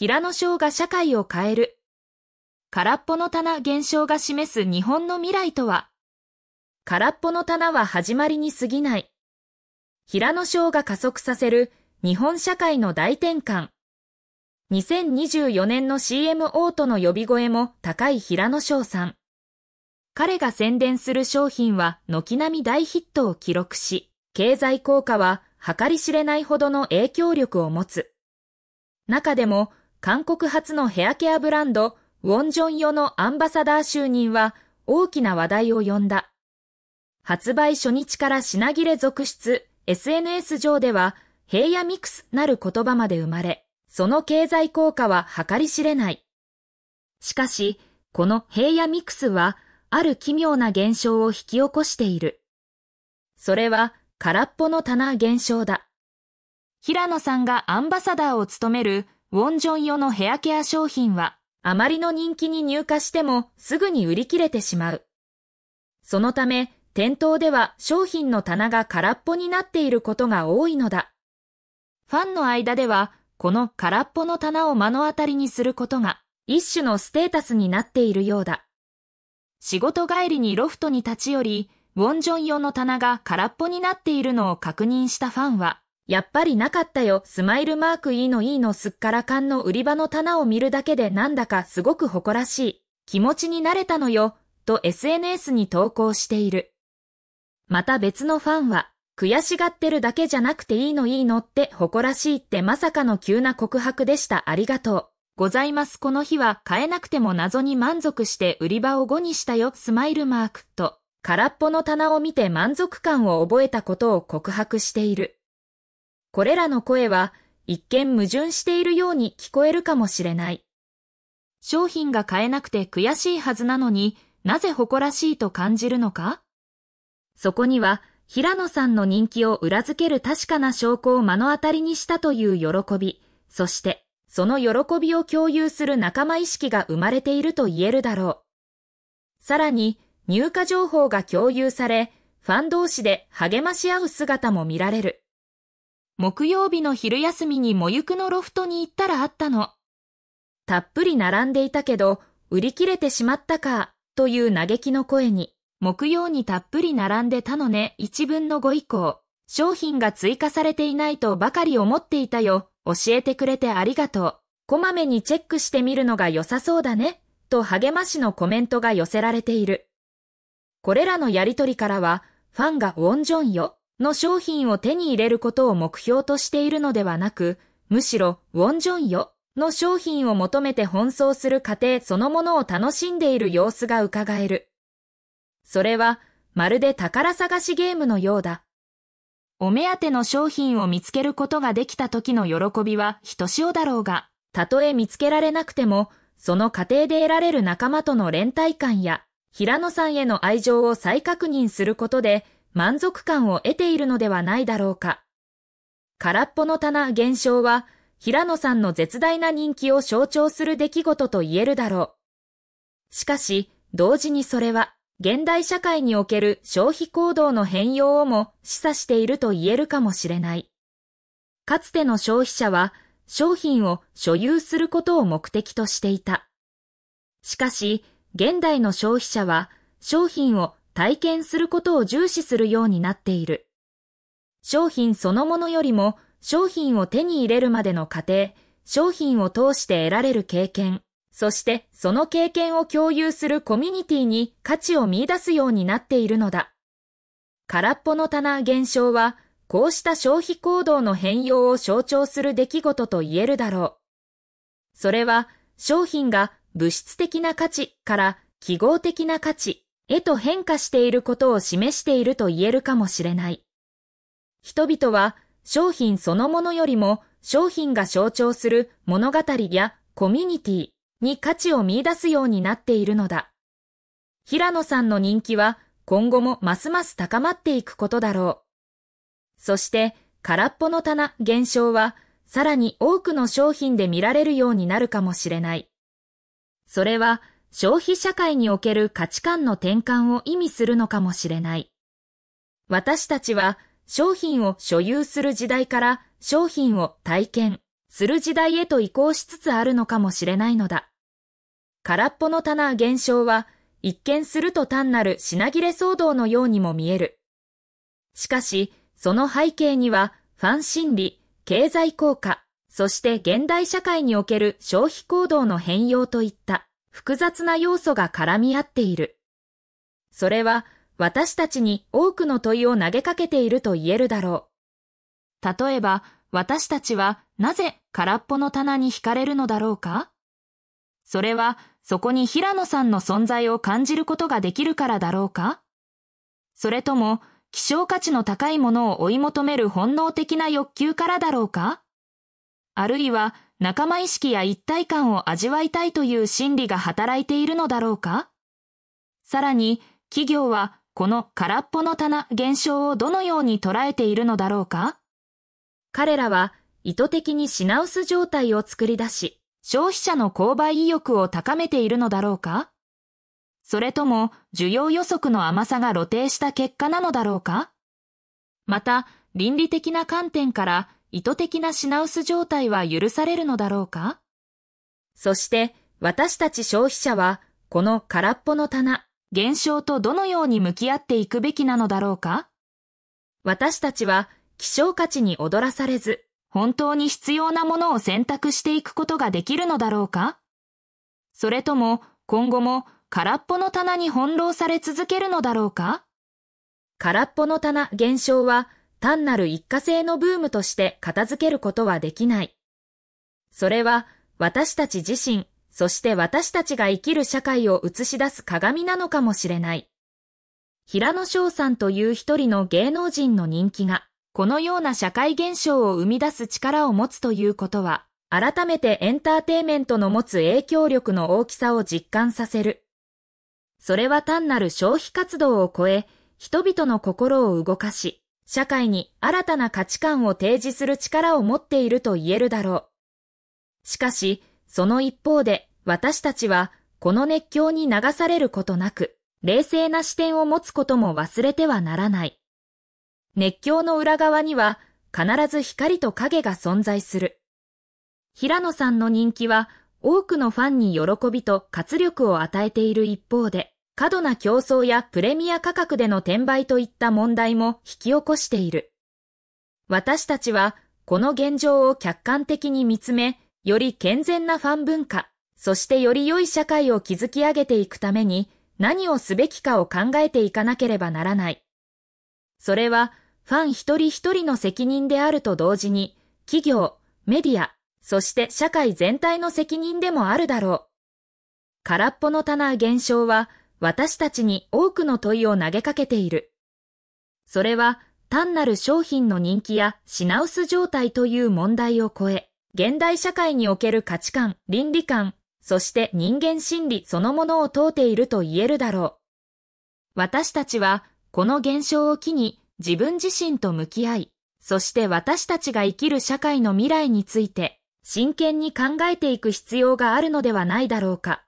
平野翔が社会を変える。空っぽの棚現象が示す日本の未来とは空っぽの棚は始まりに過ぎない。平野翔が加速させる日本社会の大転換。2024年の CM オートの呼び声も高い平野翔さん。彼が宣伝する商品は軒並み大ヒットを記録し、経済効果は計り知れないほどの影響力を持つ。中でも韓国発のヘアケアブランド、ウォンジョンヨのアンバサダー就任は大きな話題を呼んだ。発売初日から品切れ続出、SNS 上では、平野ミクスなる言葉まで生まれ、その経済効果は計り知れない。しかし、この平野ミクスは、ある奇妙な現象を引き起こしている。それは、空っぽの棚現象だ。平野さんがアンバサダーを務めるウォンジョン用のヘアケア商品は、あまりの人気に入荷してもすぐに売り切れてしまう。そのため、店頭では商品の棚が空っぽになっていることが多いのだ。ファンの間では、この空っぽの棚を目の当たりにすることが、一種のステータスになっているようだ。仕事帰りにロフトに立ち寄り、ウォンジョン用の棚が空っぽになっているのを確認したファンは、やっぱりなかったよ。スマイルマークいいのいいのすっからかんの売り場の棚を見るだけでなんだかすごく誇らしい。気持ちになれたのよ。と SNS に投稿している。また別のファンは、悔しがってるだけじゃなくていいのいいのって誇らしいってまさかの急な告白でした。ありがとう。ございます。この日は買えなくても謎に満足して売り場を5にしたよ。スマイルマークと、空っぽの棚を見て満足感を覚えたことを告白している。これらの声は一見矛盾しているように聞こえるかもしれない。商品が買えなくて悔しいはずなのになぜ誇らしいと感じるのかそこには平野さんの人気を裏付ける確かな証拠を目の当たりにしたという喜び、そしてその喜びを共有する仲間意識が生まれていると言えるだろう。さらに入荷情報が共有され、ファン同士で励まし合う姿も見られる。木曜日の昼休みにもゆくのロフトに行ったらあったの。たっぷり並んでいたけど、売り切れてしまったか、という嘆きの声に、木曜にたっぷり並んでたのね、一分の5以降、商品が追加されていないとばかり思っていたよ、教えてくれてありがとう、こまめにチェックしてみるのが良さそうだね、と励ましのコメントが寄せられている。これらのやりとりからは、ファンがウォンジョンよ、の商品を手に入れることを目標としているのではなく、むしろ、ウォンジョンよ、の商品を求めて奔走する過程そのものを楽しんでいる様子が伺える。それは、まるで宝探しゲームのようだ。お目当ての商品を見つけることができた時の喜びはひとしおだろうが、たとえ見つけられなくても、その過程で得られる仲間との連帯感や、平野さんへの愛情を再確認することで、満足感を得ているのではないだろうか。空っぽの棚現象は、平野さんの絶大な人気を象徴する出来事と言えるだろう。しかし、同時にそれは、現代社会における消費行動の変容をも示唆していると言えるかもしれない。かつての消費者は、商品を所有することを目的としていた。しかし、現代の消費者は、商品を体験することを重視するようになっている。商品そのものよりも商品を手に入れるまでの過程、商品を通して得られる経験、そしてその経験を共有するコミュニティに価値を見出すようになっているのだ。空っぽの棚現象は、こうした消費行動の変容を象徴する出来事と言えるだろう。それは、商品が物質的な価値から記号的な価値、絵と変化していることを示していると言えるかもしれない。人々は商品そのものよりも商品が象徴する物語やコミュニティに価値を見出すようになっているのだ。平野さんの人気は今後もますます高まっていくことだろう。そして空っぽの棚現象はさらに多くの商品で見られるようになるかもしれない。それは消費社会における価値観の転換を意味するのかもしれない。私たちは商品を所有する時代から商品を体験する時代へと移行しつつあるのかもしれないのだ。空っぽの棚現象は一見すると単なる品切れ騒動のようにも見える。しかし、その背景にはファン心理、経済効果、そして現代社会における消費行動の変容といった複雑な要素が絡み合っている。それは私たちに多くの問いを投げかけていると言えるだろう。例えば、私たちはなぜ空っぽの棚に惹かれるのだろうかそれはそこに平野さんの存在を感じることができるからだろうかそれとも希少価値の高いものを追い求める本能的な欲求からだろうかあるいは仲間意識や一体感を味わいたいという心理が働いているのだろうかさらに、企業はこの空っぽの棚現象をどのように捉えているのだろうか彼らは意図的に品薄状態を作り出し、消費者の購買意欲を高めているのだろうかそれとも需要予測の甘さが露呈した結果なのだろうかまた、倫理的な観点から意図的な品薄状態は許されるのだろうかそして私たち消費者はこの空っぽの棚、現象とどのように向き合っていくべきなのだろうか私たちは希少価値に踊らされず、本当に必要なものを選択していくことができるのだろうかそれとも今後も空っぽの棚に翻弄され続けるのだろうか空っぽの棚現象は単なる一過性のブームとして片付けることはできない。それは私たち自身、そして私たちが生きる社会を映し出す鏡なのかもしれない。平野翔さんという一人の芸能人の人気が、このような社会現象を生み出す力を持つということは、改めてエンターテイメントの持つ影響力の大きさを実感させる。それは単なる消費活動を超え、人々の心を動かし、社会に新たな価値観を提示する力を持っていると言えるだろう。しかし、その一方で私たちはこの熱狂に流されることなく、冷静な視点を持つことも忘れてはならない。熱狂の裏側には必ず光と影が存在する。平野さんの人気は多くのファンに喜びと活力を与えている一方で、過度な競争やプレミア価格での転売といった問題も引き起こしている。私たちは、この現状を客観的に見つめ、より健全なファン文化、そしてより良い社会を築き上げていくために、何をすべきかを考えていかなければならない。それは、ファン一人一人の責任であると同時に、企業、メディア、そして社会全体の責任でもあるだろう。空っぽの棚現象は、私たちに多くの問いを投げかけている。それは単なる商品の人気や品薄状態という問題を超え、現代社会における価値観、倫理観、そして人間心理そのものを問うていると言えるだろう。私たちはこの現象を機に自分自身と向き合い、そして私たちが生きる社会の未来について真剣に考えていく必要があるのではないだろうか。